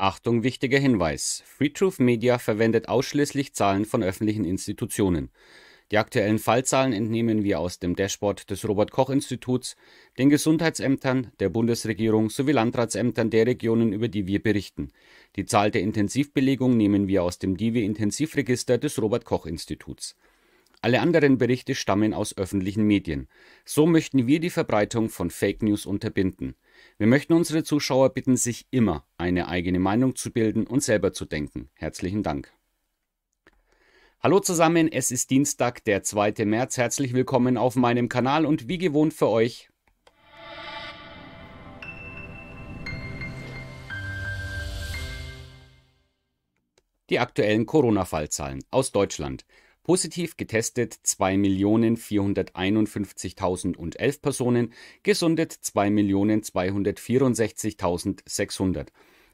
Achtung, wichtiger Hinweis. Freetroof Media verwendet ausschließlich Zahlen von öffentlichen Institutionen. Die aktuellen Fallzahlen entnehmen wir aus dem Dashboard des Robert Koch Instituts, den Gesundheitsämtern, der Bundesregierung sowie Landratsämtern der Regionen, über die wir berichten. Die Zahl der Intensivbelegung nehmen wir aus dem DIVI Intensivregister des Robert Koch Instituts alle anderen Berichte stammen aus öffentlichen Medien. So möchten wir die Verbreitung von Fake News unterbinden. Wir möchten unsere Zuschauer bitten, sich immer eine eigene Meinung zu bilden und selber zu denken. Herzlichen Dank. Hallo zusammen, es ist Dienstag, der 2. März. Herzlich willkommen auf meinem Kanal und wie gewohnt für euch die aktuellen Corona-Fallzahlen aus Deutschland. Positiv getestet 2.451.011 Personen, gesundet 2.264.600.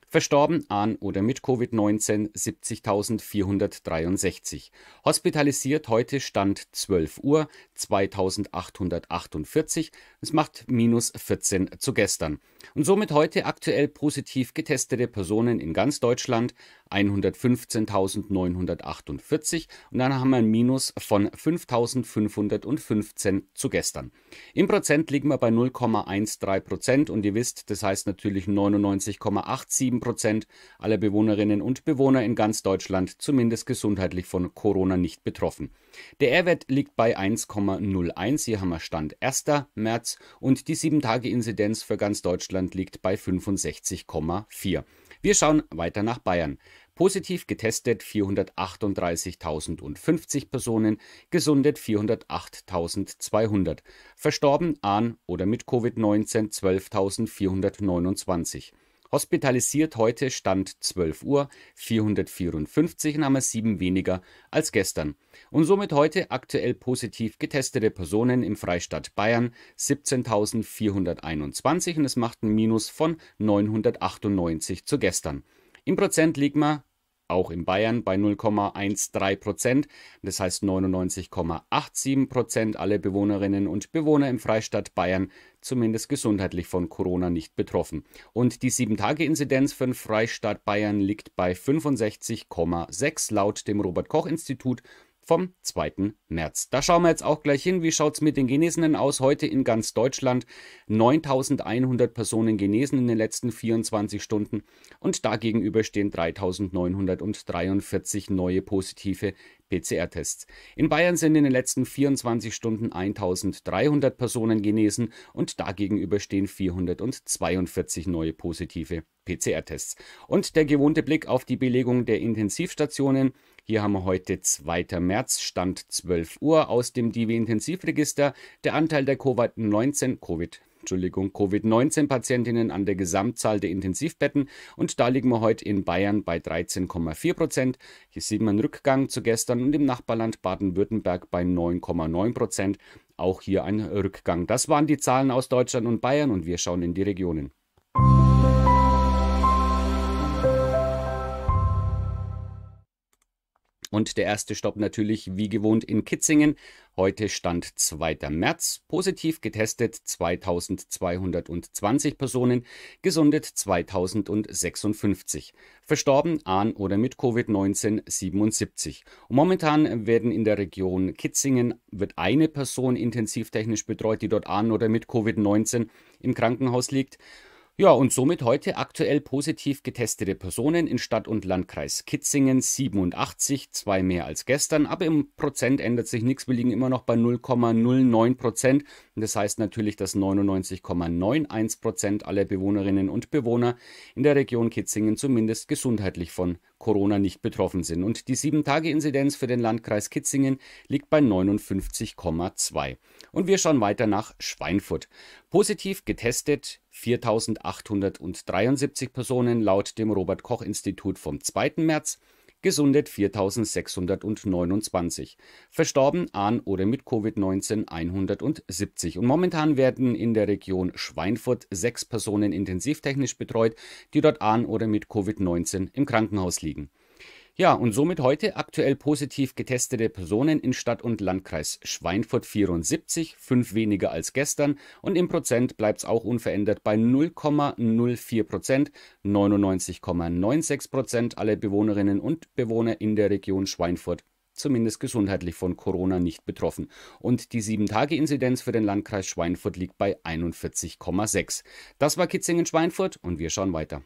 Verstorben an oder mit Covid-19 70.463. Hospitalisiert heute Stand 12 Uhr 2.848. Es macht minus 14 zu gestern und somit heute aktuell positiv getestete Personen in ganz Deutschland 115.948 und dann haben wir ein Minus von 5.515 zu gestern. Im Prozent liegen wir bei 0,13 Prozent und ihr wisst, das heißt natürlich 99,87 Prozent aller Bewohnerinnen und Bewohner in ganz Deutschland zumindest gesundheitlich von Corona nicht betroffen. Der R-Wert liegt bei 1,01, hier haben wir Stand 1. März und die 7-Tage-Inzidenz für ganz Deutschland Deutschland liegt bei 65,4. Wir schauen weiter nach Bayern. Positiv getestet 438.050 Personen, gesundet 408.200, verstorben an oder mit Covid-19 12.429. Hospitalisiert heute Stand 12 Uhr 454 haben wir sieben weniger als gestern. Und somit heute aktuell positiv getestete Personen im Freistaat Bayern 17.421 und es macht ein Minus von 998 zu gestern. Im Prozent liegt man auch in Bayern bei 0,13 Prozent, das heißt 99,87 Prozent aller Bewohnerinnen und Bewohner im Freistaat Bayern zumindest gesundheitlich von Corona nicht betroffen. Und die 7-Tage-Inzidenz für den Freistaat Bayern liegt bei 65,6 laut dem Robert Koch Institut vom 2. März. Da schauen wir jetzt auch gleich hin, wie schaut es mit den Genesenen aus. Heute in ganz Deutschland 9100 Personen genesen in den letzten 24 Stunden und dagegenüber stehen 3943 neue positive PCR-Tests. In Bayern sind in den letzten 24 Stunden 1300 Personen genesen und dagegenüber stehen 442 neue positive PCR-Tests. Und der gewohnte Blick auf die Belegung der Intensivstationen. Hier haben wir heute 2. März, Stand 12 Uhr aus dem DIVI-Intensivregister. Der Anteil der COVID-19, COVID, Entschuldigung, Covid-19-Patientinnen an der Gesamtzahl der Intensivbetten und da liegen wir heute in Bayern bei 13,4 Prozent. Hier sieht man einen Rückgang zu gestern und im Nachbarland Baden-Württemberg bei 9,9 Prozent. Auch hier ein Rückgang. Das waren die Zahlen aus Deutschland und Bayern und wir schauen in die Regionen. Und der erste Stopp natürlich wie gewohnt in Kitzingen. Heute stand 2. März. Positiv getestet 2220 Personen, gesundet 2056. Verstorben an oder mit Covid-19 77. Und momentan werden in der Region Kitzingen wird eine Person intensivtechnisch betreut, die dort an oder mit Covid-19 im Krankenhaus liegt. Ja, und somit heute aktuell positiv getestete Personen in Stadt und Landkreis Kitzingen 87, zwei mehr als gestern, aber im Prozent ändert sich nichts. Wir liegen immer noch bei 0,09 Prozent. Das heißt natürlich, dass 99,91 Prozent aller Bewohnerinnen und Bewohner in der Region Kitzingen zumindest gesundheitlich von Corona nicht betroffen sind. Und die 7-Tage-Inzidenz für den Landkreis Kitzingen liegt bei 59,2. Und wir schauen weiter nach Schweinfurt. Positiv getestet 4.873 Personen laut dem Robert Koch Institut vom 2. März gesundet 4629, verstorben an oder mit Covid-19 170. Und momentan werden in der Region Schweinfurt sechs Personen intensivtechnisch betreut, die dort an oder mit Covid-19 im Krankenhaus liegen. Ja, und somit heute aktuell positiv getestete Personen in Stadt und Landkreis Schweinfurt 74, fünf weniger als gestern und im Prozent bleibt es auch unverändert bei 0,04 Prozent, 99,96 Prozent aller Bewohnerinnen und Bewohner in der Region Schweinfurt zumindest gesundheitlich von Corona nicht betroffen. Und die 7-Tage-Inzidenz für den Landkreis Schweinfurt liegt bei 41,6. Das war Kitzingen Schweinfurt und wir schauen weiter.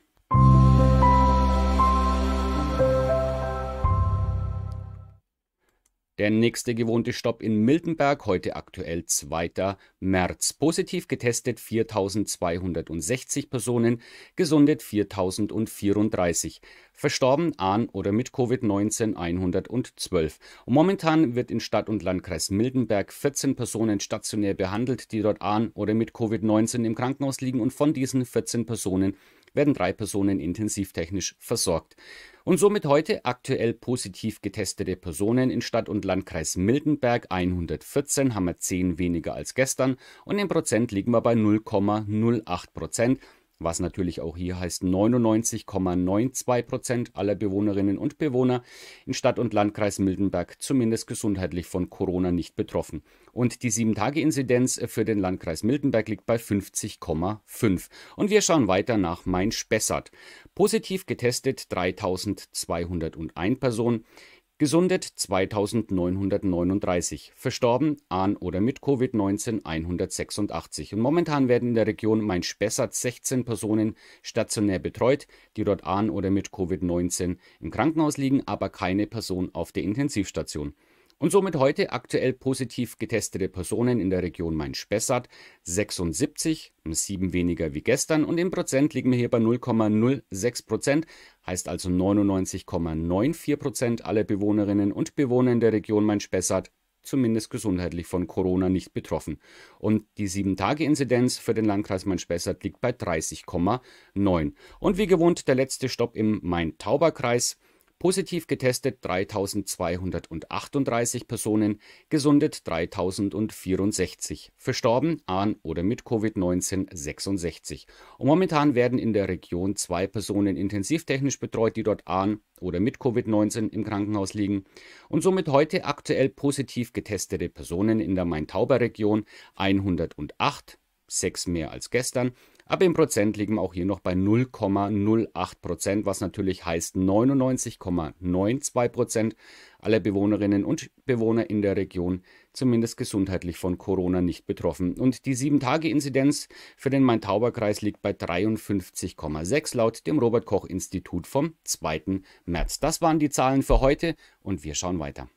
Der nächste gewohnte Stopp in Miltenberg, heute aktuell 2. März. Positiv getestet 4.260 Personen, gesundet 4.034. Verstorben an oder mit Covid-19 112. Und momentan wird in Stadt- und Landkreis Mildenberg 14 Personen stationär behandelt, die dort an oder mit Covid-19 im Krankenhaus liegen und von diesen 14 Personen werden drei Personen intensivtechnisch versorgt. Und somit heute aktuell positiv getestete Personen in Stadt und Landkreis Mildenberg 114 haben wir 10 weniger als gestern und im Prozent liegen wir bei 0,08 Prozent was natürlich auch hier heißt, 99,92 Prozent aller Bewohnerinnen und Bewohner in Stadt und Landkreis Mildenberg zumindest gesundheitlich von Corona nicht betroffen. Und die 7-Tage-Inzidenz für den Landkreis Mildenberg liegt bei 50,5. Und wir schauen weiter nach Main-Spessart. Positiv getestet 3201 Personen gesundet 2939, verstorben an oder mit Covid-19 186. Und momentan werden in der Region Main-Spessart 16 Personen stationär betreut, die dort an oder mit Covid-19 im Krankenhaus liegen, aber keine Person auf der Intensivstation und somit heute aktuell positiv getestete Personen in der Region Main-Spessart 76, sieben weniger wie gestern und im Prozent liegen wir hier bei 0,06 Prozent, heißt also 99,94 Prozent aller Bewohnerinnen und Bewohner in der Region Main-Spessart zumindest gesundheitlich von Corona nicht betroffen. Und die 7-Tage-Inzidenz für den Landkreis Main-Spessart liegt bei 30,9. Und wie gewohnt der letzte Stopp im Main-Tauber-Kreis. Positiv getestet 3238 Personen, gesundet 3064, verstorben an oder mit Covid-19 66. Und momentan werden in der Region zwei Personen intensivtechnisch betreut, die dort an oder mit Covid-19 im Krankenhaus liegen und somit heute aktuell positiv getestete Personen in der Main-Tauber-Region 108, sechs mehr als gestern, aber im Prozent liegen wir auch hier noch bei 0,08 Prozent, was natürlich heißt 99,92 Prozent aller Bewohnerinnen und Bewohner in der Region zumindest gesundheitlich von Corona nicht betroffen. Und die 7-Tage-Inzidenz für den Main-Tauber-Kreis liegt bei 53,6 laut dem Robert-Koch-Institut vom 2. März. Das waren die Zahlen für heute und wir schauen weiter.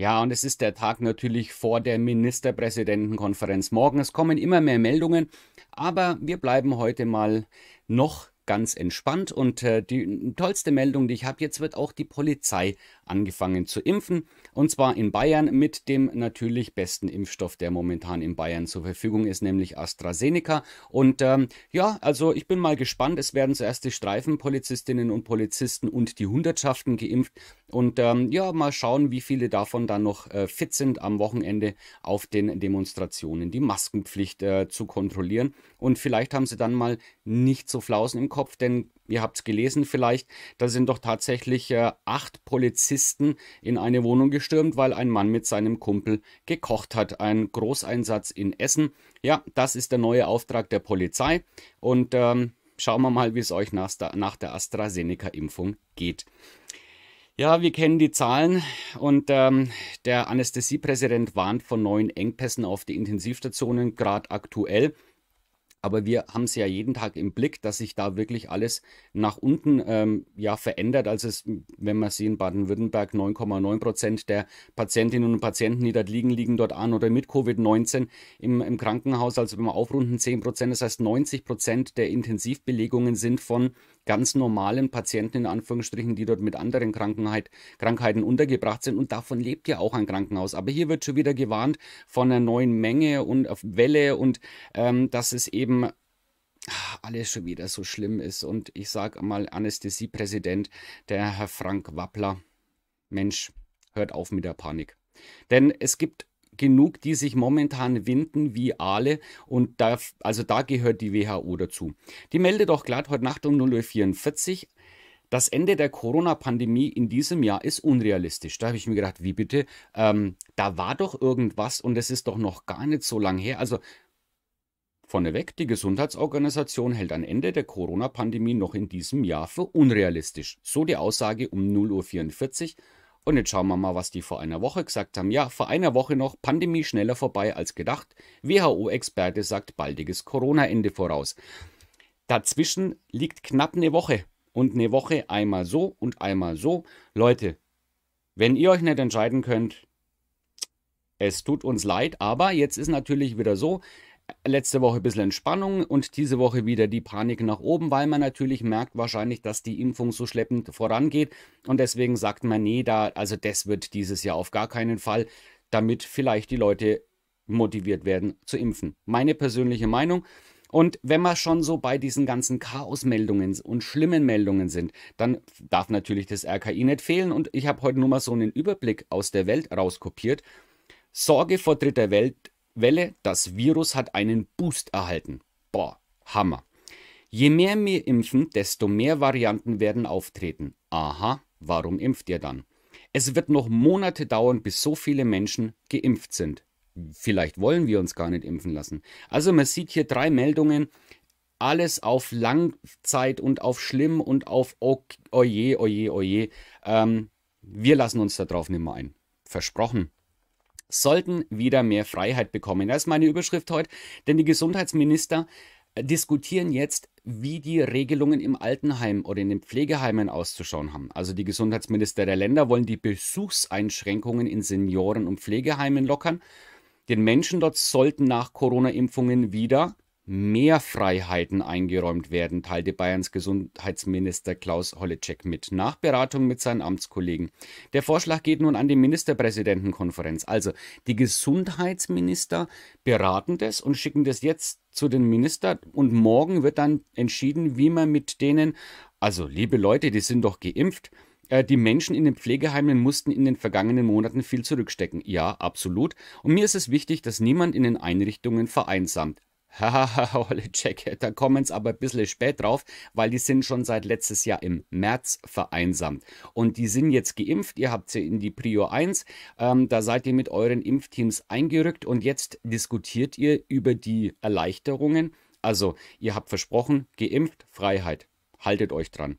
Ja, und es ist der Tag natürlich vor der Ministerpräsidentenkonferenz morgen. Es kommen immer mehr Meldungen, aber wir bleiben heute mal noch ganz entspannt. Und äh, die tollste Meldung, die ich habe, jetzt wird auch die Polizei angefangen zu impfen. Und zwar in Bayern mit dem natürlich besten Impfstoff, der momentan in Bayern zur Verfügung ist, nämlich AstraZeneca. Und ähm, ja, also ich bin mal gespannt. Es werden zuerst die Streifenpolizistinnen und Polizisten und die Hundertschaften geimpft. Und ähm, ja, mal schauen, wie viele davon dann noch äh, fit sind am Wochenende auf den Demonstrationen, die Maskenpflicht äh, zu kontrollieren. Und vielleicht haben sie dann mal nicht so Flausen im Kopf, denn ihr habt es gelesen vielleicht, da sind doch tatsächlich äh, acht Polizisten in eine Wohnung gestürmt, weil ein Mann mit seinem Kumpel gekocht hat. Ein Großeinsatz in Essen. Ja, das ist der neue Auftrag der Polizei. Und ähm, schauen wir mal, wie es euch nach der, nach der AstraZeneca-Impfung geht. Ja, wir kennen die Zahlen und ähm, der Anästhesiepräsident warnt von neuen Engpässen auf die Intensivstationen, gerade aktuell aber wir haben es ja jeden Tag im Blick, dass sich da wirklich alles nach unten ähm, ja verändert. Also es, wenn wir sehen, Baden-Württemberg 9,9 Prozent der Patientinnen und Patienten, die dort liegen, liegen dort an oder mit Covid-19 im, im Krankenhaus. Also wenn man aufrunden 10 Prozent, das heißt 90 Prozent der Intensivbelegungen sind von ganz normalen Patienten in Anführungsstrichen, die dort mit anderen Krankheit, Krankheiten untergebracht sind. Und davon lebt ja auch ein Krankenhaus. Aber hier wird schon wieder gewarnt von einer neuen Menge und Welle und ähm, dass es eben ah, alles schon wieder so schlimm ist. Und ich sage mal Anästhesiepräsident, der Herr Frank Wappler, Mensch, hört auf mit der Panik. Denn es gibt genug, die sich momentan winden wie Aale und da, also da gehört die WHO dazu. Die melde doch glatt heute Nacht um 0.44 Uhr. Das Ende der Corona-Pandemie in diesem Jahr ist unrealistisch. Da habe ich mir gedacht, wie bitte? Ähm, da war doch irgendwas und es ist doch noch gar nicht so lang her. Also Vorneweg, die Gesundheitsorganisation hält ein Ende der Corona-Pandemie noch in diesem Jahr für unrealistisch. So die Aussage um 0.44 Uhr und jetzt schauen wir mal, was die vor einer Woche gesagt haben. Ja, vor einer Woche noch, Pandemie schneller vorbei als gedacht. WHO-Experte sagt baldiges Corona-Ende voraus. Dazwischen liegt knapp eine Woche. Und eine Woche einmal so und einmal so. Leute, wenn ihr euch nicht entscheiden könnt, es tut uns leid, aber jetzt ist natürlich wieder so, letzte Woche ein bisschen Entspannung und diese Woche wieder die Panik nach oben, weil man natürlich merkt wahrscheinlich, dass die Impfung so schleppend vorangeht. Und deswegen sagt man, nee, da, also das wird dieses Jahr auf gar keinen Fall, damit vielleicht die Leute motiviert werden zu impfen. Meine persönliche Meinung. Und wenn wir schon so bei diesen ganzen Chaosmeldungen und schlimmen Meldungen sind, dann darf natürlich das RKI nicht fehlen. Und ich habe heute nur mal so einen Überblick aus der Welt rauskopiert. Sorge vor dritter Welt Welle, das Virus hat einen Boost erhalten. Boah, Hammer. Je mehr wir impfen, desto mehr Varianten werden auftreten. Aha, warum impft ihr dann? Es wird noch Monate dauern, bis so viele Menschen geimpft sind. Vielleicht wollen wir uns gar nicht impfen lassen. Also man sieht hier drei Meldungen, alles auf Langzeit und auf schlimm und auf oje, oje, oje. Ähm, wir lassen uns darauf nicht mehr ein. Versprochen sollten wieder mehr Freiheit bekommen. Das ist meine Überschrift heute, denn die Gesundheitsminister äh, diskutieren jetzt, wie die Regelungen im Altenheim oder in den Pflegeheimen auszuschauen haben. Also die Gesundheitsminister der Länder wollen die Besuchseinschränkungen in Senioren- und Pflegeheimen lockern. Den Menschen dort sollten nach Corona-Impfungen wieder mehr Freiheiten eingeräumt werden, teilte Bayerns Gesundheitsminister Klaus Holleczek mit, nach Beratung mit seinen Amtskollegen. Der Vorschlag geht nun an die Ministerpräsidentenkonferenz. Also die Gesundheitsminister beraten das und schicken das jetzt zu den Ministern und morgen wird dann entschieden, wie man mit denen, also liebe Leute, die sind doch geimpft, äh, die Menschen in den Pflegeheimen mussten in den vergangenen Monaten viel zurückstecken. Ja, absolut. Und mir ist es wichtig, dass niemand in den Einrichtungen vereinsamt. Hahaha, Olle Jacket, da kommen es aber ein bisschen spät drauf, weil die sind schon seit letztes Jahr im März vereinsamt. Und die sind jetzt geimpft, ihr habt sie in die Prio 1, ähm, da seid ihr mit euren Impfteams eingerückt und jetzt diskutiert ihr über die Erleichterungen. Also, ihr habt versprochen, geimpft, Freiheit. Haltet euch dran.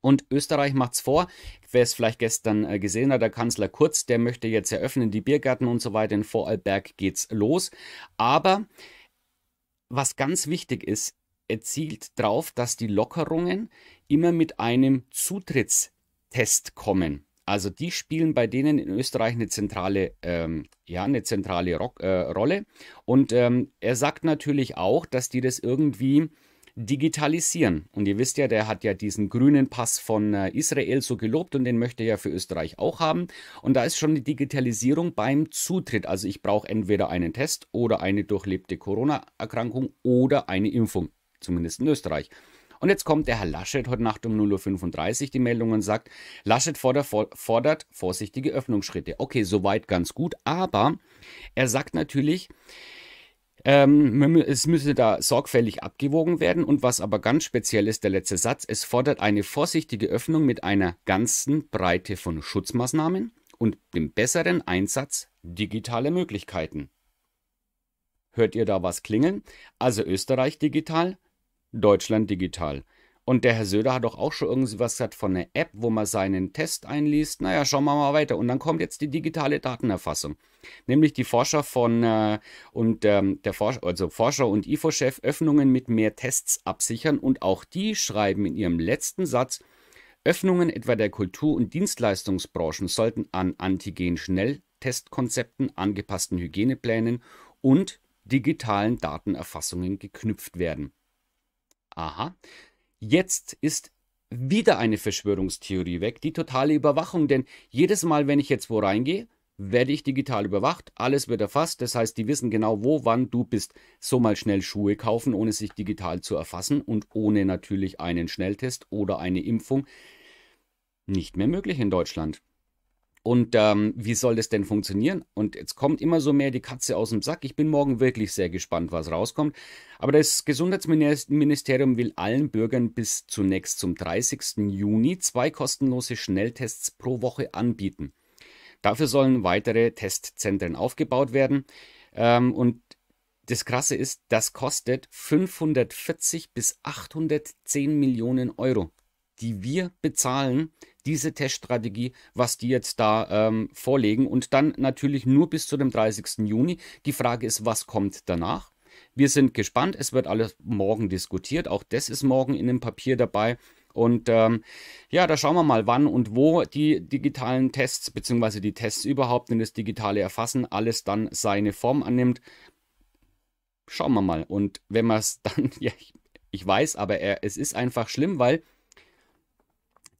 Und Österreich macht es vor. Wer es vielleicht gestern äh, gesehen hat, der Kanzler Kurz, der möchte jetzt eröffnen, die Biergärten und so weiter. In Vorarlberg geht's los. Aber was ganz wichtig ist, er zielt darauf, dass die Lockerungen immer mit einem Zutrittstest kommen. Also die spielen bei denen in Österreich eine zentrale, ähm, ja, eine zentrale Rock, äh, Rolle. Und ähm, er sagt natürlich auch, dass die das irgendwie digitalisieren. Und ihr wisst ja, der hat ja diesen grünen Pass von äh, Israel so gelobt und den möchte er ja für Österreich auch haben. Und da ist schon die Digitalisierung beim Zutritt. Also ich brauche entweder einen Test oder eine durchlebte Corona-Erkrankung oder eine Impfung, zumindest in Österreich. Und jetzt kommt der Herr Laschet heute Nacht um 0.35 Uhr die Meldung und sagt, Laschet fordert, fordert vorsichtige Öffnungsschritte. Okay, soweit ganz gut, aber er sagt natürlich, ähm, es müsse da sorgfältig abgewogen werden und was aber ganz speziell ist, der letzte Satz, es fordert eine vorsichtige Öffnung mit einer ganzen Breite von Schutzmaßnahmen und dem besseren Einsatz digitaler Möglichkeiten. Hört ihr da was klingeln? Also Österreich digital, Deutschland digital. Und der Herr Söder hat doch auch schon irgendwie was gesagt von einer App, wo man seinen Test einliest. Naja, schauen wir mal weiter. Und dann kommt jetzt die digitale Datenerfassung. Nämlich die Forscher von äh, und ähm, der Forscher, also Forscher und IFO-Chef Öffnungen mit mehr Tests absichern. Und auch die schreiben in ihrem letzten Satz, Öffnungen etwa der Kultur- und Dienstleistungsbranchen sollten an Antigen-Schnelltestkonzepten, angepassten Hygieneplänen und digitalen Datenerfassungen geknüpft werden. Aha, Jetzt ist wieder eine Verschwörungstheorie weg, die totale Überwachung, denn jedes Mal, wenn ich jetzt wo reingehe, werde ich digital überwacht, alles wird erfasst, das heißt, die wissen genau, wo, wann du bist. So mal schnell Schuhe kaufen, ohne sich digital zu erfassen und ohne natürlich einen Schnelltest oder eine Impfung. Nicht mehr möglich in Deutschland. Und ähm, wie soll das denn funktionieren? Und jetzt kommt immer so mehr die Katze aus dem Sack. Ich bin morgen wirklich sehr gespannt, was rauskommt. Aber das Gesundheitsministerium will allen Bürgern bis zunächst zum 30. Juni zwei kostenlose Schnelltests pro Woche anbieten. Dafür sollen weitere Testzentren aufgebaut werden. Ähm, und das Krasse ist, das kostet 540 bis 810 Millionen Euro, die wir bezahlen, diese Teststrategie, was die jetzt da ähm, vorlegen. Und dann natürlich nur bis zu dem 30. Juni. Die Frage ist, was kommt danach? Wir sind gespannt. Es wird alles morgen diskutiert. Auch das ist morgen in dem Papier dabei. Und ähm, ja, da schauen wir mal, wann und wo die digitalen Tests, beziehungsweise die Tests überhaupt in das digitale Erfassen, alles dann seine Form annimmt. Schauen wir mal. Und wenn man es dann, ja, ich, ich weiß, aber er, es ist einfach schlimm, weil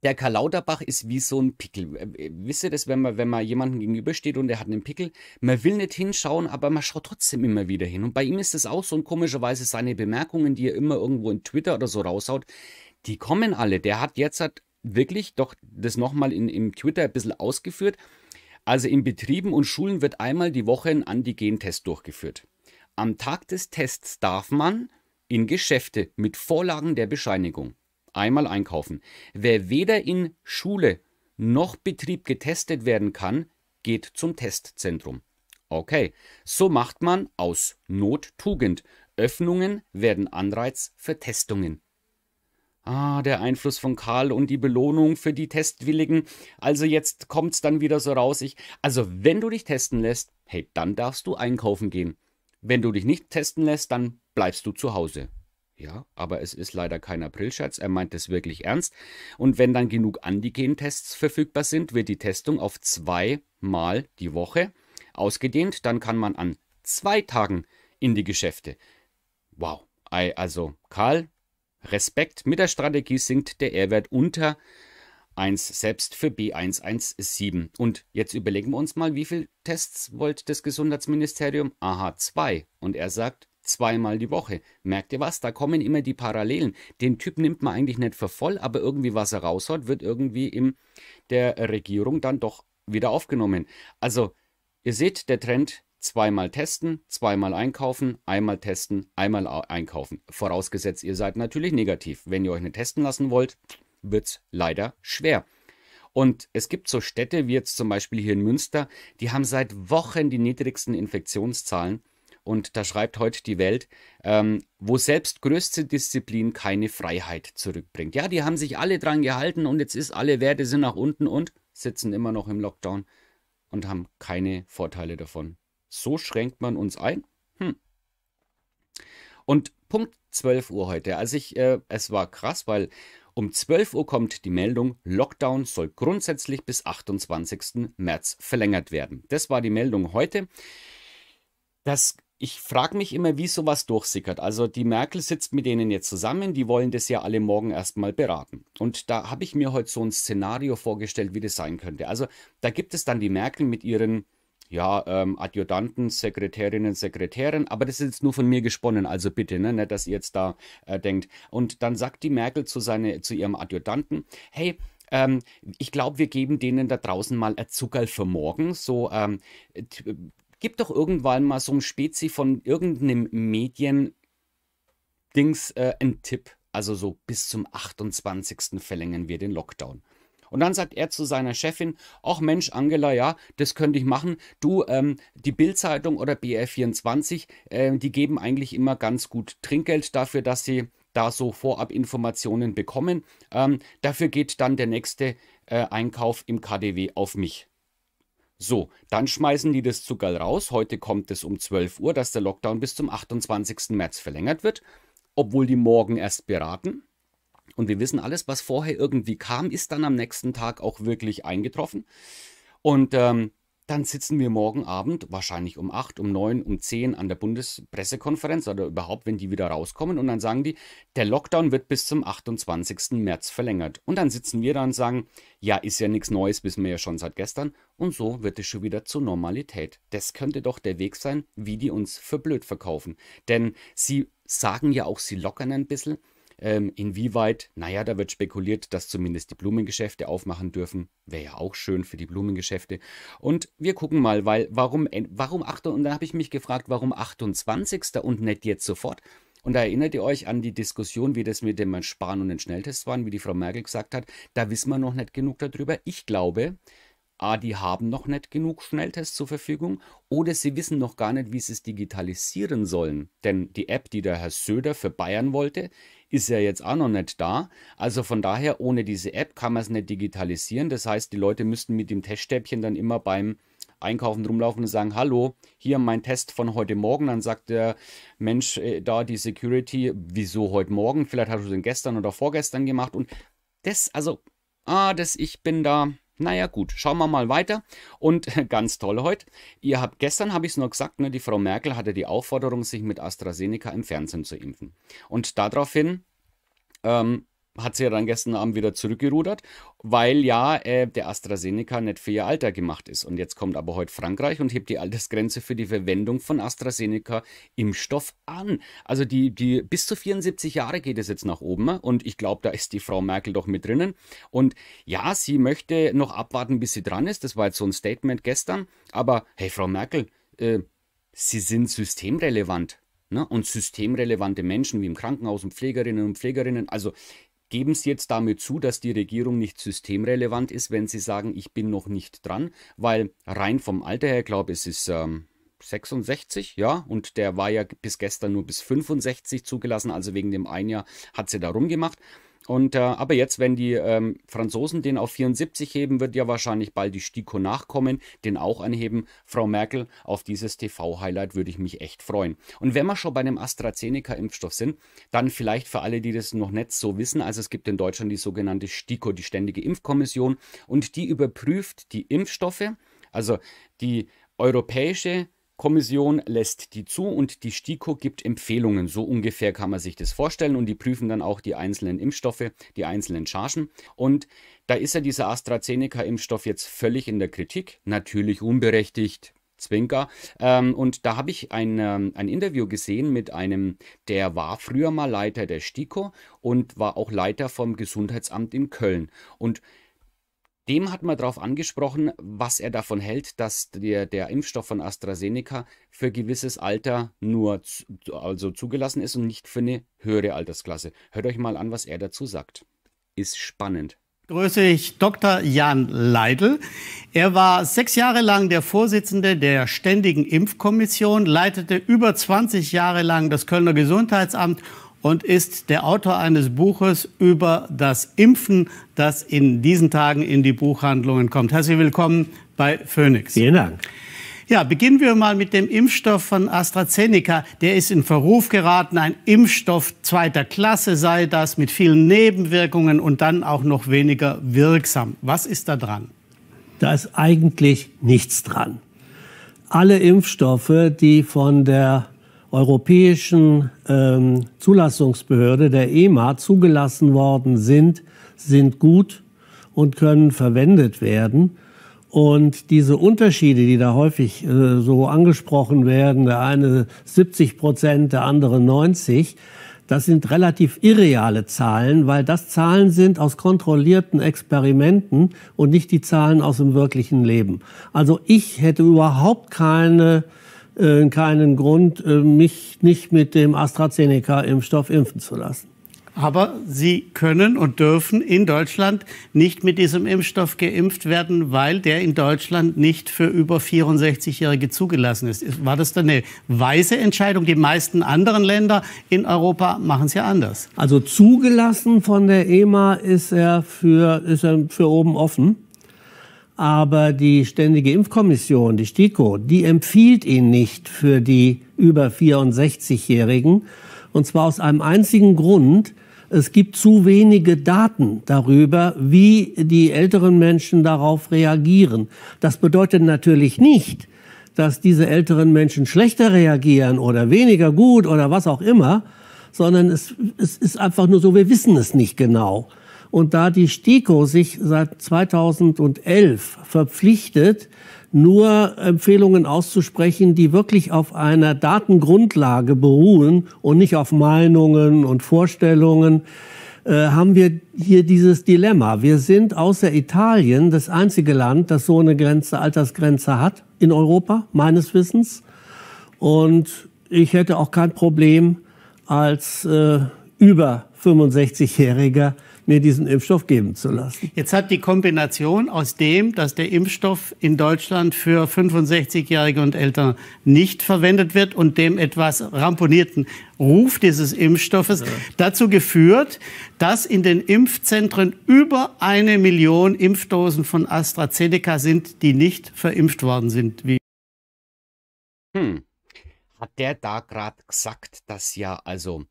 der Karl Lauterbach ist wie so ein Pickel. Äh, äh, wisst ihr das, wenn man, wenn man jemandem gegenübersteht und der hat einen Pickel? Man will nicht hinschauen, aber man schaut trotzdem immer wieder hin. Und bei ihm ist es auch so und komischerweise seine Bemerkungen, die er immer irgendwo in Twitter oder so raushaut, die kommen alle. Der hat jetzt hat wirklich doch das nochmal im Twitter ein bisschen ausgeführt. Also in Betrieben und Schulen wird einmal die Woche ein Antigen-Test durchgeführt. Am Tag des Tests darf man in Geschäfte mit Vorlagen der Bescheinigung einmal einkaufen. Wer weder in Schule noch Betrieb getestet werden kann, geht zum Testzentrum. Okay, so macht man aus Not Tugend. Öffnungen werden Anreiz für Testungen. Ah, der Einfluss von Karl und die Belohnung für die Testwilligen. Also jetzt kommt's dann wieder so raus. Ich, also wenn du dich testen lässt, hey, dann darfst du einkaufen gehen. Wenn du dich nicht testen lässt, dann bleibst du zu Hause. Ja, aber es ist leider kein Aprilscherz, er meint es wirklich ernst. Und wenn dann genug Antigen-Tests verfügbar sind, wird die Testung auf zweimal die Woche ausgedehnt. Dann kann man an zwei Tagen in die Geschäfte. Wow. Also, Karl, Respekt. Mit der Strategie sinkt der Ehrwert unter 1 selbst für B117. Und jetzt überlegen wir uns mal, wie viele Tests wollte das Gesundheitsministerium? Aha, zwei. Und er sagt zweimal die Woche. Merkt ihr was? Da kommen immer die Parallelen. Den Typ nimmt man eigentlich nicht für voll, aber irgendwie, was er raushaut, wird irgendwie in der Regierung dann doch wieder aufgenommen. Also, ihr seht, der Trend zweimal testen, zweimal einkaufen, einmal testen, einmal einkaufen. Vorausgesetzt, ihr seid natürlich negativ. Wenn ihr euch nicht testen lassen wollt, wird es leider schwer. Und es gibt so Städte wie jetzt zum Beispiel hier in Münster, die haben seit Wochen die niedrigsten Infektionszahlen und da schreibt heute die Welt, ähm, wo selbst größte Disziplin keine Freiheit zurückbringt. Ja, die haben sich alle dran gehalten und jetzt ist alle Werte sind nach unten und sitzen immer noch im Lockdown und haben keine Vorteile davon. So schränkt man uns ein. Hm. Und Punkt 12 Uhr heute. Also ich, äh, es war krass, weil um 12 Uhr kommt die Meldung, Lockdown soll grundsätzlich bis 28. März verlängert werden. Das war die Meldung heute. Das ich frage mich immer, wie sowas durchsickert. Also die Merkel sitzt mit denen jetzt zusammen, die wollen das ja alle morgen erstmal beraten. Und da habe ich mir heute so ein Szenario vorgestellt, wie das sein könnte. Also da gibt es dann die Merkel mit ihren ja, ähm, Adjutanten, Sekretärinnen, Sekretären, aber das ist jetzt nur von mir gesponnen, also bitte, ne, nicht, dass ihr jetzt da äh, denkt. Und dann sagt die Merkel zu, seine, zu ihrem Adjutanten, hey, ähm, ich glaube, wir geben denen da draußen mal ein Zuckerl für morgen. So, ähm, gib doch irgendwann mal so ein Spezi von irgendeinem Medien-Dings äh, einen Tipp. Also so bis zum 28. verlängern wir den Lockdown. Und dann sagt er zu seiner Chefin, ach Mensch, Angela, ja, das könnte ich machen. Du, ähm, die Bildzeitung oder BR24, äh, die geben eigentlich immer ganz gut Trinkgeld dafür, dass sie da so vorab Informationen bekommen. Ähm, dafür geht dann der nächste äh, Einkauf im KDW auf mich. So, dann schmeißen die das Zuckerl raus. Heute kommt es um 12 Uhr, dass der Lockdown bis zum 28. März verlängert wird, obwohl die morgen erst beraten. Und wir wissen, alles, was vorher irgendwie kam, ist dann am nächsten Tag auch wirklich eingetroffen. Und ähm, dann sitzen wir morgen Abend, wahrscheinlich um 8, um 9, um 10 an der Bundespressekonferenz oder überhaupt, wenn die wieder rauskommen und dann sagen die, der Lockdown wird bis zum 28. März verlängert. Und dann sitzen wir da und sagen, ja, ist ja nichts Neues, wissen wir ja schon seit gestern. Und so wird es schon wieder zur Normalität. Das könnte doch der Weg sein, wie die uns für blöd verkaufen. Denn sie sagen ja auch, sie lockern ein bisschen. Ähm, inwieweit, naja, da wird spekuliert, dass zumindest die Blumengeschäfte aufmachen dürfen. Wäre ja auch schön für die Blumengeschäfte. Und wir gucken mal, weil warum, warum Und dann habe ich mich gefragt, warum 28. und nicht jetzt sofort? Und da erinnert ihr euch an die Diskussion, wie das mit dem Sparen und den Schnelltests waren, wie die Frau Merkel gesagt hat, da wissen wir noch nicht genug darüber. Ich glaube, A, die haben noch nicht genug Schnelltests zur Verfügung oder sie wissen noch gar nicht, wie sie es digitalisieren sollen. Denn die App, die der Herr Söder für Bayern wollte, ist ja jetzt auch noch nicht da. Also von daher, ohne diese App kann man es nicht digitalisieren. Das heißt, die Leute müssten mit dem Teststäbchen dann immer beim Einkaufen rumlaufen und sagen, hallo, hier mein Test von heute Morgen. Dann sagt der Mensch äh, da die Security, wieso heute Morgen? Vielleicht hast du den gestern oder vorgestern gemacht. Und das, also, ah, das, ich bin da naja gut, schauen wir mal weiter. Und ganz toll heute. Ihr habt gestern, habe ich es nur gesagt, ne, die Frau Merkel hatte die Aufforderung, sich mit AstraZeneca im Fernsehen zu impfen. Und daraufhin ähm, hat sie ja dann gestern Abend wieder zurückgerudert, weil ja äh, der AstraZeneca nicht für ihr Alter gemacht ist. Und jetzt kommt aber heute Frankreich und hebt die Altersgrenze für die Verwendung von AstraZeneca-Impfstoff an. Also die, die bis zu 74 Jahre geht es jetzt nach oben ne? und ich glaube, da ist die Frau Merkel doch mit drinnen. Und ja, sie möchte noch abwarten, bis sie dran ist. Das war jetzt so ein Statement gestern. Aber hey, Frau Merkel, äh, Sie sind systemrelevant. Ne? Und systemrelevante Menschen wie im Krankenhaus und Pflegerinnen und Pflegerinnen. Also Geben Sie jetzt damit zu, dass die Regierung nicht systemrelevant ist, wenn Sie sagen, ich bin noch nicht dran, weil rein vom Alter her, glaube ich, es ist ähm, 66, ja, und der war ja bis gestern nur bis 65 zugelassen, also wegen dem ein Jahr hat sie da rumgemacht. Und äh, aber jetzt, wenn die ähm, Franzosen den auf 74 heben, wird ja wahrscheinlich bald die Stiko nachkommen, den auch anheben. Frau Merkel, auf dieses TV-Highlight würde ich mich echt freuen. Und wenn wir schon bei einem AstraZeneca-Impfstoff sind, dann vielleicht für alle, die das noch nicht so wissen, also es gibt in Deutschland die sogenannte Stiko, die Ständige Impfkommission, und die überprüft die Impfstoffe, also die europäische Kommission lässt die zu und die STIKO gibt Empfehlungen. So ungefähr kann man sich das vorstellen und die prüfen dann auch die einzelnen Impfstoffe, die einzelnen Chargen. Und da ist ja dieser AstraZeneca-Impfstoff jetzt völlig in der Kritik, natürlich unberechtigt. Zwinker. Ähm, und da habe ich ein, ähm, ein Interview gesehen mit einem, der war früher mal Leiter der STIKO und war auch Leiter vom Gesundheitsamt in Köln. Und dem hat man darauf angesprochen, was er davon hält, dass der, der Impfstoff von AstraZeneca für gewisses Alter nur zu, also zugelassen ist und nicht für eine höhere Altersklasse. Hört euch mal an, was er dazu sagt. Ist spannend. Grüße ich Dr. Jan Leidl. Er war sechs Jahre lang der Vorsitzende der Ständigen Impfkommission, leitete über 20 Jahre lang das Kölner Gesundheitsamt und ist der Autor eines Buches über das Impfen, das in diesen Tagen in die Buchhandlungen kommt. Herzlich willkommen bei Phoenix. Vielen Dank. Ja, beginnen wir mal mit dem Impfstoff von AstraZeneca. Der ist in Verruf geraten, ein Impfstoff zweiter Klasse sei das, mit vielen Nebenwirkungen und dann auch noch weniger wirksam. Was ist da dran? Da ist eigentlich nichts dran. Alle Impfstoffe, die von der europäischen ähm, Zulassungsbehörde, der EMA, zugelassen worden sind, sind gut und können verwendet werden. Und diese Unterschiede, die da häufig äh, so angesprochen werden, der eine 70 Prozent, der andere 90, das sind relativ irreale Zahlen, weil das Zahlen sind aus kontrollierten Experimenten und nicht die Zahlen aus dem wirklichen Leben. Also ich hätte überhaupt keine äh, keinen Grund, äh, mich nicht mit dem AstraZeneca-Impfstoff impfen zu lassen. Aber Sie können und dürfen in Deutschland nicht mit diesem Impfstoff geimpft werden, weil der in Deutschland nicht für über 64-Jährige zugelassen ist. War das dann eine weise Entscheidung? Die meisten anderen Länder in Europa machen es ja anders. Also zugelassen von der EMA ist er für, ist er für oben offen. Aber die Ständige Impfkommission, die STIKO, die empfiehlt ihn nicht für die über 64-Jährigen. Und zwar aus einem einzigen Grund. Es gibt zu wenige Daten darüber, wie die älteren Menschen darauf reagieren. Das bedeutet natürlich nicht, dass diese älteren Menschen schlechter reagieren oder weniger gut oder was auch immer, sondern es, es ist einfach nur so, wir wissen es nicht genau. Und da die STIKO sich seit 2011 verpflichtet, nur Empfehlungen auszusprechen, die wirklich auf einer Datengrundlage beruhen und nicht auf Meinungen und Vorstellungen, äh, haben wir hier dieses Dilemma. Wir sind außer Italien das einzige Land, das so eine Grenze, Altersgrenze hat in Europa, meines Wissens. Und ich hätte auch kein Problem, als äh, über 65-Jähriger mir diesen Impfstoff geben zu lassen. Jetzt hat die Kombination aus dem, dass der Impfstoff in Deutschland für 65-Jährige und Eltern nicht verwendet wird und dem etwas ramponierten Ruf dieses Impfstoffes ja. dazu geführt, dass in den Impfzentren über eine Million Impfdosen von AstraZeneca sind, die nicht verimpft worden sind. Wie hm. Hat der da gerade gesagt, dass ja also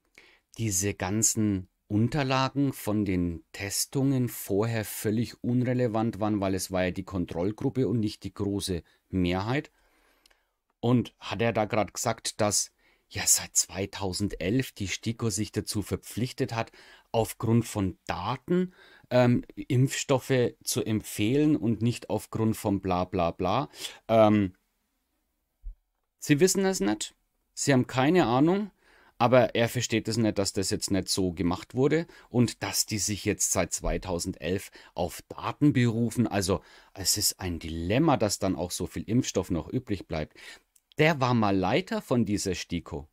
diese ganzen Unterlagen von den Testungen vorher völlig unrelevant waren, weil es war ja die Kontrollgruppe und nicht die große Mehrheit. Und hat er da gerade gesagt, dass ja seit 2011 die STIKO sich dazu verpflichtet hat, aufgrund von Daten ähm, Impfstoffe zu empfehlen und nicht aufgrund von bla bla bla. Ähm, Sie wissen es nicht, Sie haben keine Ahnung aber er versteht es nicht, dass das jetzt nicht so gemacht wurde und dass die sich jetzt seit 2011 auf Daten berufen. Also es ist ein Dilemma, dass dann auch so viel Impfstoff noch übrig bleibt. Der war mal Leiter von dieser STIKO.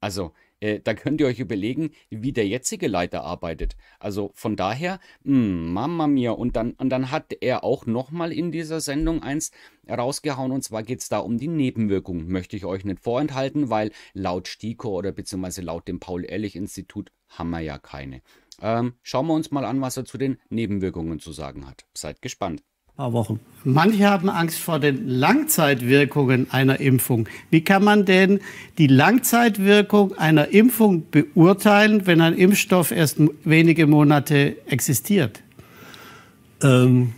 Also äh, da könnt ihr euch überlegen, wie der jetzige Leiter arbeitet. Also von daher, mh, hm, Mama mia. Und dann, und dann hat er auch nochmal in dieser Sendung eins rausgehauen. Und zwar geht es da um die Nebenwirkungen. Möchte ich euch nicht vorenthalten, weil laut Stiko oder beziehungsweise laut dem Paul-Ehrlich-Institut haben wir ja keine. Ähm, schauen wir uns mal an, was er zu den Nebenwirkungen zu sagen hat. Seid gespannt paar Wochen. Manche haben Angst vor den Langzeitwirkungen einer Impfung. Wie kann man denn die Langzeitwirkung einer Impfung beurteilen, wenn ein Impfstoff erst wenige Monate existiert? Ähm,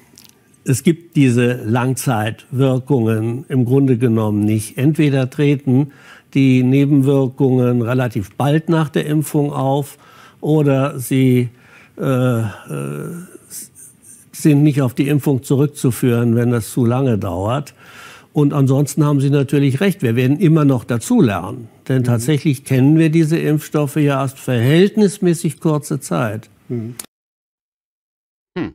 es gibt diese Langzeitwirkungen im Grunde genommen nicht. Entweder treten die Nebenwirkungen relativ bald nach der Impfung auf oder sie äh, äh sind nicht auf die Impfung zurückzuführen, wenn das zu lange dauert. Und ansonsten haben Sie natürlich recht, wir werden immer noch dazulernen. Denn mhm. tatsächlich kennen wir diese Impfstoffe ja erst verhältnismäßig kurze Zeit. Mhm. Hm.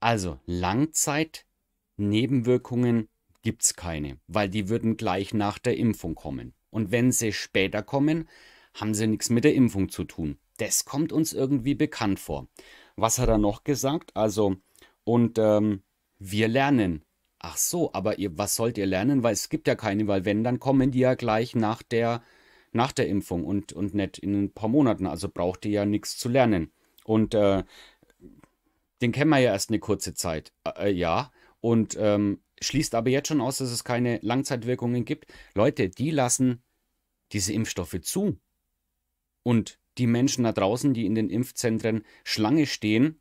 Also Langzeitnebenwirkungen gibt es keine, weil die würden gleich nach der Impfung kommen. Und wenn sie später kommen, haben sie nichts mit der Impfung zu tun. Das kommt uns irgendwie bekannt vor. Was hat er noch gesagt? Also, und ähm, wir lernen. Ach so, aber ihr, was sollt ihr lernen? Weil es gibt ja keine, weil wenn, dann kommen die ja gleich nach der, nach der Impfung und, und nicht in ein paar Monaten. Also braucht ihr ja nichts zu lernen. Und äh, den kennen wir ja erst eine kurze Zeit. Äh, ja, und ähm, schließt aber jetzt schon aus, dass es keine Langzeitwirkungen gibt. Leute, die lassen diese Impfstoffe zu. Und die Menschen da draußen, die in den Impfzentren Schlange stehen,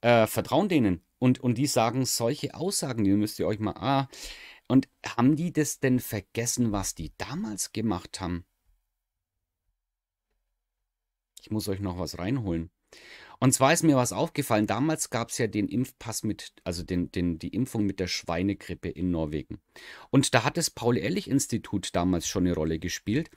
äh, vertrauen denen. Und, und die sagen solche Aussagen, die müsst ihr euch mal. Ah, und haben die das denn vergessen, was die damals gemacht haben? Ich muss euch noch was reinholen. Und zwar ist mir was aufgefallen. Damals gab es ja den Impfpass mit, also den, den, die Impfung mit der Schweinegrippe in Norwegen. Und da hat das Paul-Ehrlich-Institut damals schon eine Rolle gespielt.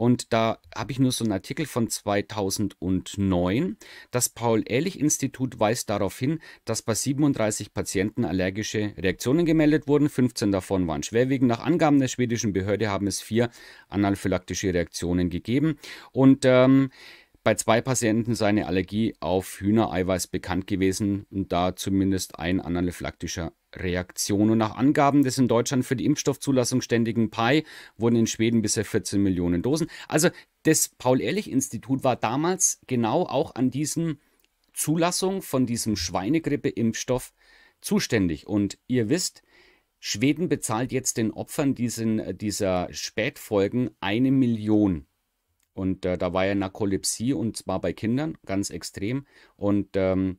Und da habe ich nur so einen Artikel von 2009. Das Paul-Ehrlich-Institut weist darauf hin, dass bei 37 Patienten allergische Reaktionen gemeldet wurden. 15 davon waren schwerwiegend. Nach Angaben der schwedischen Behörde haben es vier anaphylaktische Reaktionen gegeben. Und ähm, bei zwei Patienten seine Allergie auf Hühnereiweiß bekannt gewesen und da zumindest ein anaphylaktischer Reaktion. Und nach Angaben des in Deutschland für die Impfstoffzulassung ständigen PI wurden in Schweden bisher 14 Millionen Dosen. Also das Paul-Ehrlich-Institut war damals genau auch an diesem Zulassung von diesem Schweinegrippe-Impfstoff zuständig. Und ihr wisst, Schweden bezahlt jetzt den Opfern diesen, dieser Spätfolgen eine Million und äh, da war ja Narkolepsie und zwar bei Kindern ganz extrem. Und ähm,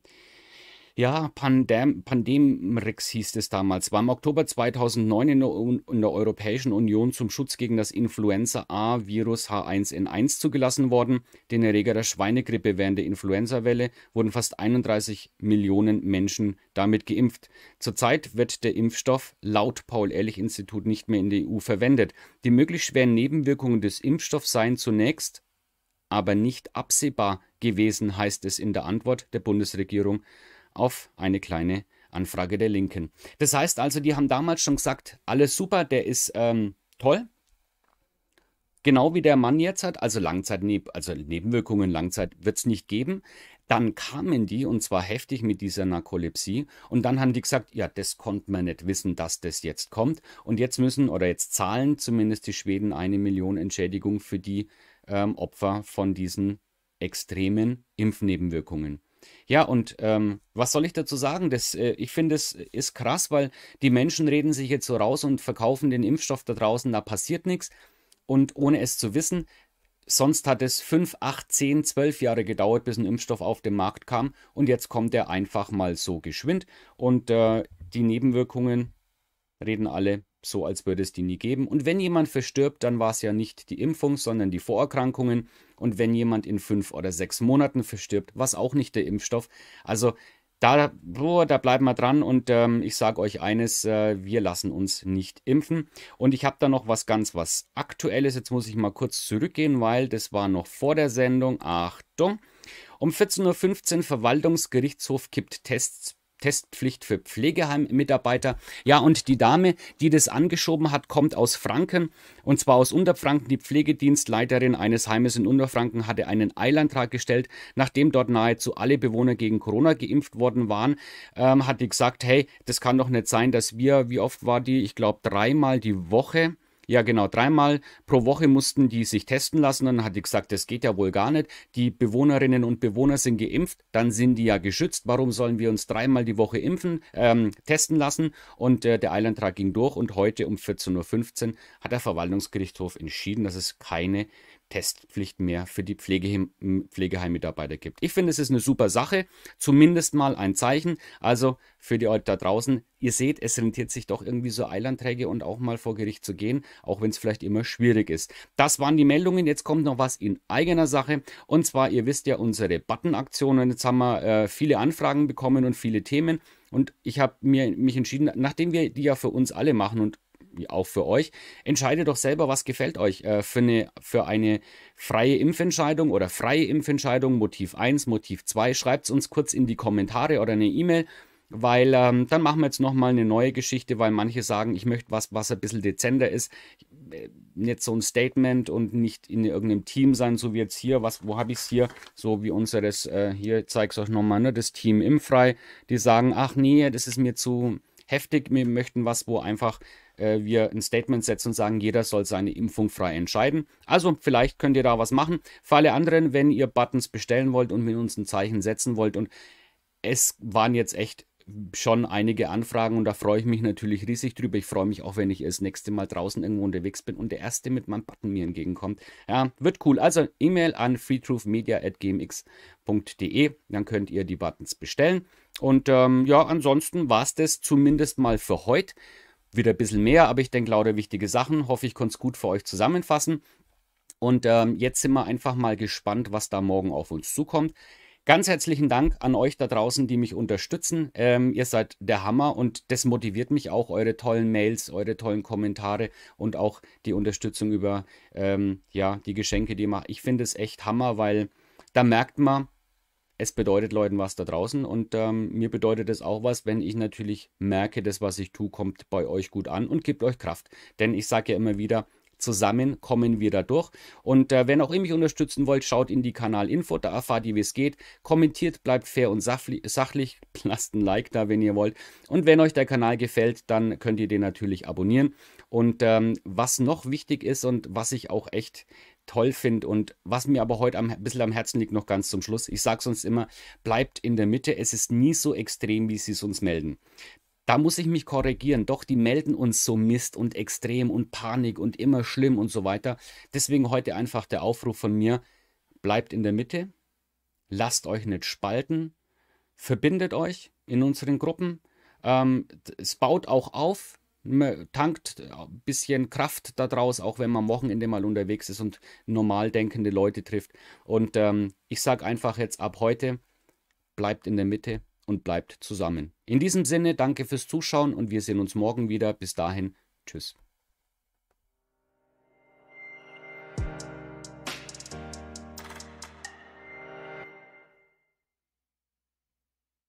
ja, Pandem, Pandemrix hieß es damals. War im Oktober 2009 in der, in der Europäischen Union zum Schutz gegen das Influenza-A-Virus H1N1 zugelassen worden. Den Erreger der Schweinegrippe während der Influenza-Welle wurden fast 31 Millionen Menschen damit geimpft. Zurzeit wird der Impfstoff laut Paul-Ehrlich-Institut nicht mehr in der EU verwendet. Die möglichst schweren Nebenwirkungen des Impfstoffs seien zunächst aber nicht absehbar gewesen, heißt es in der Antwort der Bundesregierung auf eine kleine Anfrage der Linken. Das heißt also, die haben damals schon gesagt, alles super, der ist ähm, toll. Genau wie der Mann jetzt hat, also Langzeit, also Nebenwirkungen, Langzeit wird es nicht geben. Dann kamen die und zwar heftig mit dieser Narkolepsie und dann haben die gesagt, ja, das konnte man nicht wissen, dass das jetzt kommt. Und jetzt müssen oder jetzt zahlen zumindest die Schweden eine Million Entschädigung für die ähm, Opfer von diesen extremen Impfnebenwirkungen. Ja, und ähm, was soll ich dazu sagen? Das, äh, ich finde, es ist krass, weil die Menschen reden sich jetzt so raus und verkaufen den Impfstoff da draußen, da passiert nichts. Und ohne es zu wissen, sonst hat es 5, 8, 10, 12 Jahre gedauert, bis ein Impfstoff auf den Markt kam. Und jetzt kommt er einfach mal so geschwind. Und äh, die Nebenwirkungen reden alle so als würde es die nie geben. Und wenn jemand verstirbt, dann war es ja nicht die Impfung, sondern die Vorerkrankungen. Und wenn jemand in fünf oder sechs Monaten verstirbt, war es auch nicht der Impfstoff. Also da, boah, da bleiben wir dran und ähm, ich sage euch eines, äh, wir lassen uns nicht impfen. Und ich habe da noch was ganz was Aktuelles. Jetzt muss ich mal kurz zurückgehen, weil das war noch vor der Sendung. Achtung. Um 14.15 Uhr Verwaltungsgerichtshof kippt Tests Testpflicht für Pflegeheimmitarbeiter. Ja, und die Dame, die das angeschoben hat, kommt aus Franken und zwar aus Unterfranken. Die Pflegedienstleiterin eines Heimes in Unterfranken hatte einen Eilantrag gestellt, nachdem dort nahezu alle Bewohner gegen Corona geimpft worden waren, ähm, hat die gesagt, hey, das kann doch nicht sein, dass wir, wie oft war die, ich glaube dreimal die Woche, ja, genau. Dreimal pro Woche mussten die sich testen lassen. Dann hat die gesagt, das geht ja wohl gar nicht. Die Bewohnerinnen und Bewohner sind geimpft, dann sind die ja geschützt. Warum sollen wir uns dreimal die Woche impfen, ähm, testen lassen? Und äh, der Eilantrag ging durch und heute um 14.15 Uhr hat der Verwaltungsgerichtshof entschieden, dass es keine Testpflicht mehr für die Pflegeheim, Pflegeheimmitarbeiter gibt. Ich finde, es ist eine super Sache, zumindest mal ein Zeichen. Also für die Leute da draußen, ihr seht, es rentiert sich doch irgendwie so Eilanträge und auch mal vor Gericht zu gehen, auch wenn es vielleicht immer schwierig ist. Das waren die Meldungen. Jetzt kommt noch was in eigener Sache. Und zwar, ihr wisst ja, unsere Button-Aktionen. Jetzt haben wir äh, viele Anfragen bekommen und viele Themen. Und ich habe mich entschieden, nachdem wir die ja für uns alle machen und auch für euch. Entscheidet doch selber, was gefällt euch äh, für, eine, für eine freie Impfentscheidung oder freie Impfentscheidung, Motiv 1, Motiv 2. Schreibt es uns kurz in die Kommentare oder eine E-Mail, weil ähm, dann machen wir jetzt nochmal eine neue Geschichte, weil manche sagen, ich möchte was, was ein bisschen dezenter ist. Äh, nicht so ein Statement und nicht in irgendeinem Team sein, so wie jetzt hier, was, wo habe ich es hier? So wie unseres, äh, hier zeige ich es euch nochmal, ne, das Team Impfrei, die sagen, ach nee, das ist mir zu heftig, wir möchten was, wo einfach äh, wir ein Statement setzen und sagen, jeder soll seine Impfung frei entscheiden. Also vielleicht könnt ihr da was machen. Für alle anderen, wenn ihr Buttons bestellen wollt und mit uns ein Zeichen setzen wollt und es waren jetzt echt schon einige Anfragen und da freue ich mich natürlich riesig drüber. Ich freue mich auch, wenn ich das nächste Mal draußen irgendwo unterwegs bin und der erste mit meinem Button mir entgegenkommt. Ja, wird cool. Also E-Mail an freetruthmedia.gmx.de, dann könnt ihr die Buttons bestellen. Und ähm, ja, ansonsten war es das zumindest mal für heute wieder ein bisschen mehr, aber ich denke lauter wichtige Sachen. Hoffe, ich konnte es gut für euch zusammenfassen. Und ähm, jetzt sind wir einfach mal gespannt, was da morgen auf uns zukommt. Ganz herzlichen Dank an euch da draußen, die mich unterstützen. Ähm, ihr seid der Hammer und das motiviert mich auch, eure tollen Mails, eure tollen Kommentare und auch die Unterstützung über ähm, ja, die Geschenke, die ihr macht. Ich finde es echt Hammer, weil da merkt man, es bedeutet Leuten was da draußen und ähm, mir bedeutet es auch was, wenn ich natürlich merke, das, was ich tue, kommt bei euch gut an und gibt euch Kraft. Denn ich sage ja immer wieder, zusammen kommen wir da durch. Und äh, wenn auch ihr mich unterstützen wollt, schaut in die Kanalinfo, da erfahrt ihr, wie es geht. Kommentiert, bleibt fair und sachlich, lasst ein Like da, wenn ihr wollt. Und wenn euch der Kanal gefällt, dann könnt ihr den natürlich abonnieren. Und ähm, was noch wichtig ist und was ich auch echt toll finde und was mir aber heute ein bisschen am Herzen liegt, noch ganz zum Schluss. Ich sage sonst immer, bleibt in der Mitte, es ist nie so extrem, wie sie es uns melden. Da muss ich mich korrigieren. Doch, die melden uns so Mist und extrem und Panik und immer schlimm und so weiter. Deswegen heute einfach der Aufruf von mir, bleibt in der Mitte, lasst euch nicht spalten, verbindet euch in unseren Gruppen. Ähm, es baut auch auf, man tankt ein äh, bisschen Kraft daraus, auch wenn man am Wochenende mal unterwegs ist und normal denkende Leute trifft. Und ähm, ich sage einfach jetzt ab heute, bleibt in der Mitte und bleibt zusammen. In diesem Sinne, danke fürs Zuschauen und wir sehen uns morgen wieder. Bis dahin, tschüss.